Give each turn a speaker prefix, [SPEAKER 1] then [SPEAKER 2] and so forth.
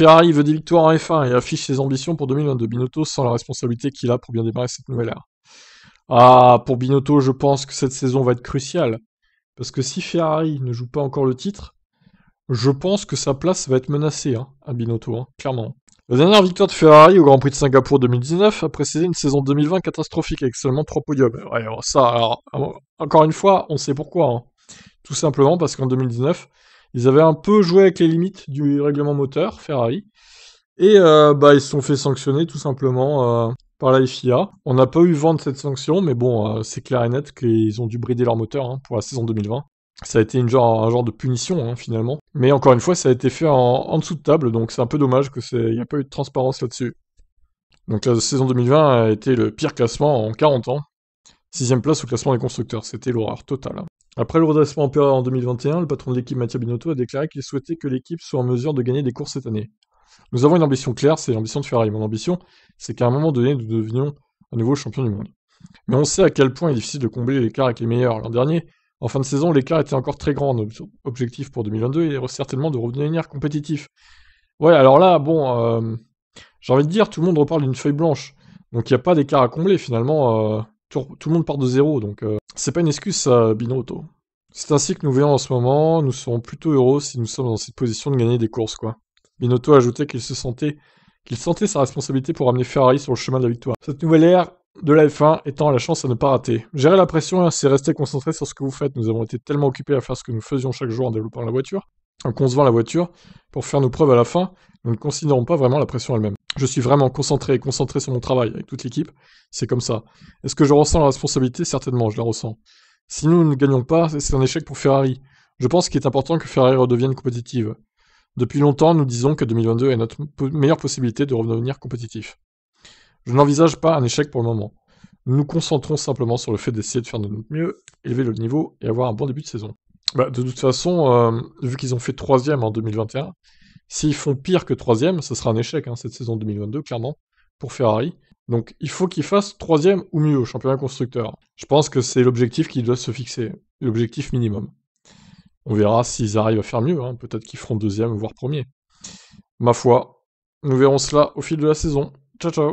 [SPEAKER 1] Ferrari veut des victoires en F1 et affiche ses ambitions pour 2022. Binotto sans la responsabilité qu'il a pour bien démarrer cette nouvelle ère. Ah, pour Binotto, je pense que cette saison va être cruciale. Parce que si Ferrari ne joue pas encore le titre, je pense que sa place va être menacée hein, à Binotto, hein, clairement. La dernière victoire de Ferrari au Grand Prix de Singapour 2019 a précédé une saison 2020 catastrophique avec seulement 3 podiums. ça, encore une fois, on sait pourquoi. Hein. Tout simplement parce qu'en 2019, ils avaient un peu joué avec les limites du règlement moteur, Ferrari. Et euh, bah, ils se sont fait sanctionner tout simplement euh, par la FIA. On n'a pas eu vent de cette sanction, mais bon, euh, c'est clair et net qu'ils ont dû brider leur moteur hein, pour la saison 2020. Ça a été une genre, un genre de punition hein, finalement. Mais encore une fois, ça a été fait en, dessous de table, donc c'est un peu dommage qu'il n'y a pas eu de transparence là-dessus. Donc la saison 2020 a été le pire classement en 40 ans. Sixième place au classement des constructeurs, c'était l'horreur totale. Après le redressement opéré en 2021, le patron de l'équipe Mathieu Binotto a déclaré qu'il souhaitait que l'équipe soit en mesure de gagner des courses cette année. Nous avons une ambition claire, c'est l'ambition de Ferrari. Mon ambition, c'est qu'à un moment donné, nous devenions à nouveau champion du monde. Mais on sait à quel point il est difficile de combler l'écart avec les meilleurs. L'an dernier, en fin de saison, l'écart était encore très grand. Notre objectif pour 2022 est certainement de revenir compétitif. Ouais, alors là, bon, euh, j'ai envie de dire, tout le monde reparle d'une feuille blanche. Donc il n'y a pas d'écart à combler finalement. Euh, tout, le monde part de zéro, donc euh, c'est pas une excuse à Binotto. C'est ainsi que nous verrons en ce moment, nous serons plutôt heureux si nous sommes dans cette position de gagner des courses, quoi. Binotto ajoutait qu'il se sentait qu'il sentait sa responsabilité pour amener Ferrari sur le chemin de la victoire. Cette nouvelle ère de la F1 étant la chance à ne pas rater. Gérer la pression, hein, c'est rester concentré sur ce que vous faites. Nous avons été tellement occupés à faire ce que nous faisions chaque jour en développant la voiture, en concevant la voiture, pour faire nos preuves à la fin, nous ne considérons pas vraiment la pression elle-même je suis vraiment concentré et concentré sur mon travail avec toute l'équipe, c'est comme ça. Est-ce que je ressens la responsabilité Certainement, je la ressens. Si nous ne gagnons pas, c'est un échec pour Ferrari. Je pense qu'il est important que Ferrari redevienne compétitive. Depuis longtemps, nous disons que 2022 est notre meilleure possibilité de redevenir compétitif. Je n'envisage pas un échec pour le moment. Nous nous concentrons simplement sur le fait d'essayer de faire de notre mieux, élever le niveau et avoir un bon début de saison. Bah, de toute façon, euh, vu qu'ils ont fait troisième en 2021, S'ils font pire que troisième, ce sera un échec hein, cette saison 2022, clairement, pour Ferrari. Donc il faut qu'ils fassent troisième ou mieux au championnat constructeur. Je pense que c'est l'objectif qu'ils doivent se fixer, l'objectif minimum. On verra s'ils arrivent à faire mieux, hein, peut-être qu'ils feront deuxième, voire premier. Ma foi, nous verrons cela au fil de la saison. Ciao ciao